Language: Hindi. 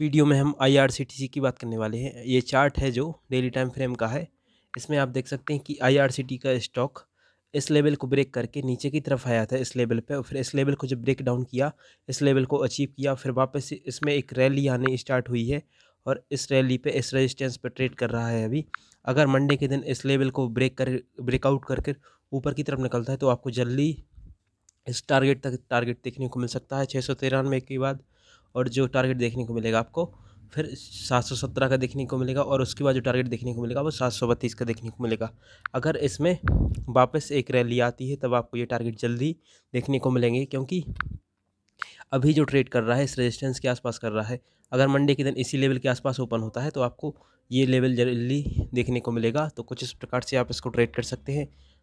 वीडियो में हम आईआरसीटीसी की बात करने वाले हैं ये चार्ट है जो डेली टाइम फ्रेम का है इसमें आप देख सकते हैं कि आईआरसीटी का स्टॉक इस लेवल को ब्रेक करके नीचे की तरफ आया था इस लेवल पे फिर इस लेवल को जब ब्रेक डाउन किया इस लेवल को अचीव किया फिर वापस इसमें एक रैली आने स्टार्ट हुई है और इस रैली पर इस रजिस्टेंस पर ट्रेड कर रहा है अभी अगर मंडे के दिन इस लेवल को ब्रेक कर ब्रेकआउट करके ऊपर की तरफ निकलता है तो आपको जल्दी इस टारगेट तक टारगेट देखने को मिल सकता है छः सौ तिरानवे के बाद और जो टारगेट देखने को मिलेगा आपको फिर सत्रह का देखने को मिलेगा और उसके बाद जो टारगेट देखने को मिलेगा वो सात का देखने को मिलेगा अगर इसमें वापस एक रैली आती है तब आपको ये टारगेट जल्दी देखने को मिलेंगे क्योंकि अभी जो ट्रेड कर रहा है इस रेजिस्टेंस के आसपास कर रहा है अगर मंडे के दिन इसी लेवल के आसपास ओपन होता है तो आपको ये लेवल जल्दी देखने को मिलेगा तो कुछ इस प्रकार से आप इसको ट्रेड कर सकते हैं